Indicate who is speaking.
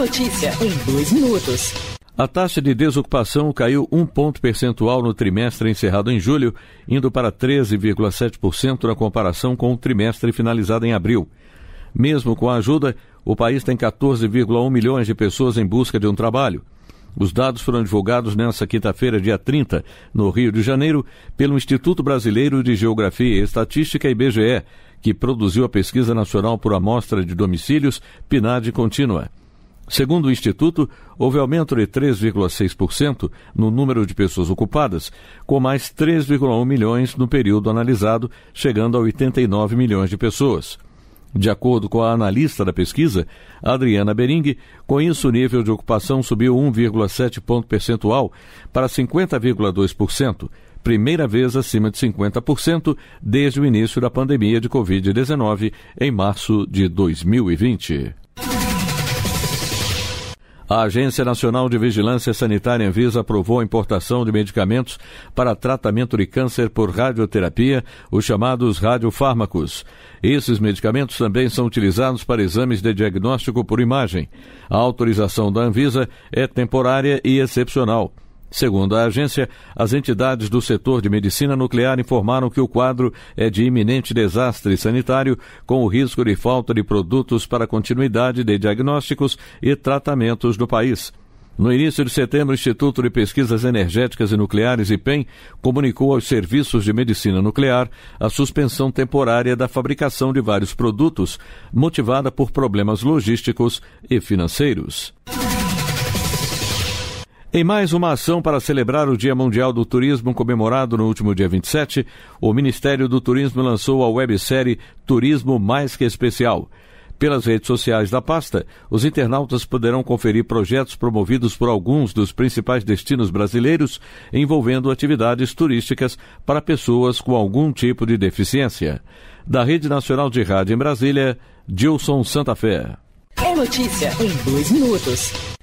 Speaker 1: notícia em dois minutos. A taxa de desocupação caiu um ponto percentual no trimestre encerrado em julho, indo para 13,7% na comparação com o trimestre finalizado em abril. Mesmo com a ajuda, o país tem 14,1 milhões de pessoas em busca de um trabalho. Os dados foram divulgados nesta quinta-feira, dia 30, no Rio de Janeiro, pelo Instituto Brasileiro de Geografia e Estatística, IBGE, que produziu a pesquisa nacional por amostra de domicílios, PNAD contínua. Segundo o Instituto, houve aumento de 3,6% no número de pessoas ocupadas, com mais 3,1 milhões no período analisado, chegando a 89 milhões de pessoas. De acordo com a analista da pesquisa, Adriana Bering, com isso o nível de ocupação subiu 1,7 ponto percentual para 50,2%, primeira vez acima de 50% desde o início da pandemia de Covid-19, em março de 2020. A Agência Nacional de Vigilância Sanitária Anvisa aprovou a importação de medicamentos para tratamento de câncer por radioterapia, os chamados radiofármacos. Esses medicamentos também são utilizados para exames de diagnóstico por imagem. A autorização da Anvisa é temporária e excepcional. Segundo a agência, as entidades do setor de medicina nuclear informaram que o quadro é de iminente desastre sanitário, com o risco de falta de produtos para continuidade de diagnósticos e tratamentos no país. No início de setembro, o Instituto de Pesquisas Energéticas e Nucleares, IPEM, comunicou aos serviços de medicina nuclear a suspensão temporária da fabricação de vários produtos, motivada por problemas logísticos e financeiros. Em mais uma ação para celebrar o Dia Mundial do Turismo, comemorado no último dia 27, o Ministério do Turismo lançou a websérie Turismo Mais Que Especial. Pelas redes sociais da pasta, os internautas poderão conferir projetos promovidos por alguns dos principais destinos brasileiros envolvendo atividades turísticas para pessoas com algum tipo de deficiência. Da Rede Nacional de Rádio em Brasília, Dilson Santa Fé. É notícia em dois minutos.